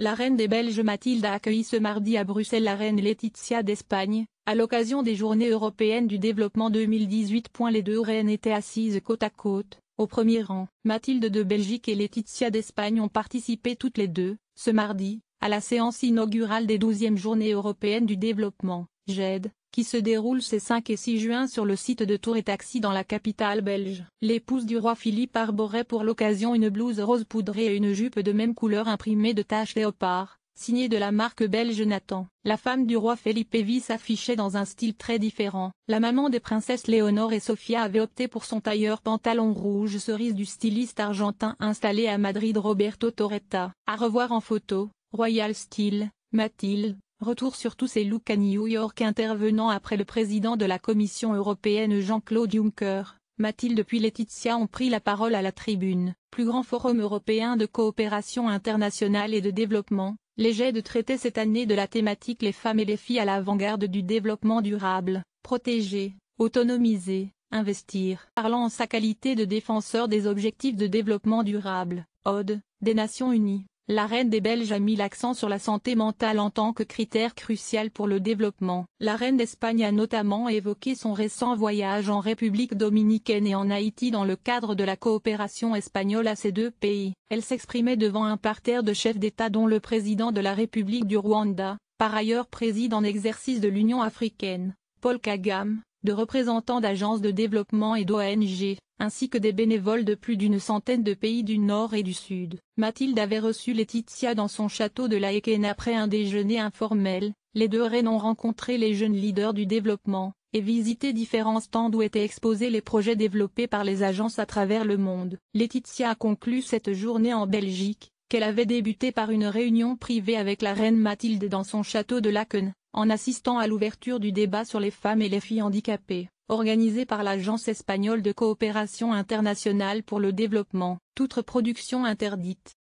La reine des Belges Mathilde a accueilli ce mardi à Bruxelles la reine Laetitia d'Espagne, à l'occasion des Journées européennes du développement 2018. Les deux reines étaient assises côte à côte, au premier rang. Mathilde de Belgique et Laetitia d'Espagne ont participé toutes les deux, ce mardi, à la séance inaugurale des 12e Journées européennes du développement, GED, qui se déroule ces 5 et 6 juin sur le site de Tour et Taxi dans la capitale belge. L'épouse du roi Philippe arborait pour l'occasion une blouse rose poudrée et une jupe de même couleur imprimée de taches léopard, signée de la marque belge Nathan. La femme du roi Philippe Evi s'affichait dans un style très différent. La maman des princesses Léonore et Sofia avait opté pour son tailleur pantalon rouge cerise du styliste argentin installé à Madrid Roberto Torretta. À revoir en photo. Royal Style, Mathilde, retour sur tous ces looks à New York intervenant après le président de la Commission européenne Jean-Claude Juncker. Mathilde puis Laetitia ont pris la parole à la tribune, plus grand forum européen de coopération internationale et de développement, léger de traiter cette année de la thématique les femmes et les filles à l'avant-garde du développement durable, protéger, autonomiser, investir. Parlant en sa qualité de défenseur des objectifs de développement durable, ODE, des Nations Unies. La reine des Belges a mis l'accent sur la santé mentale en tant que critère crucial pour le développement. La reine d'Espagne a notamment évoqué son récent voyage en République dominicaine et en Haïti dans le cadre de la coopération espagnole à ces deux pays. Elle s'exprimait devant un parterre de chefs d'État dont le président de la République du Rwanda, par ailleurs président en exercice de l'Union africaine, Paul Kagame, de représentants d'agences de développement et d'ONG, ainsi que des bénévoles de plus d'une centaine de pays du Nord et du Sud. Mathilde avait reçu Laetitia dans son château de la après un déjeuner informel, les deux reines ont rencontré les jeunes leaders du développement, et visité différents stands où étaient exposés les projets développés par les agences à travers le monde. Laetitia a conclu cette journée en Belgique, qu'elle avait débutée par une réunion privée avec la reine Mathilde dans son château de Laken, en assistant à l'ouverture du débat sur les femmes et les filles handicapées. Organisée par l'Agence espagnole de coopération internationale pour le développement. Toute production interdite,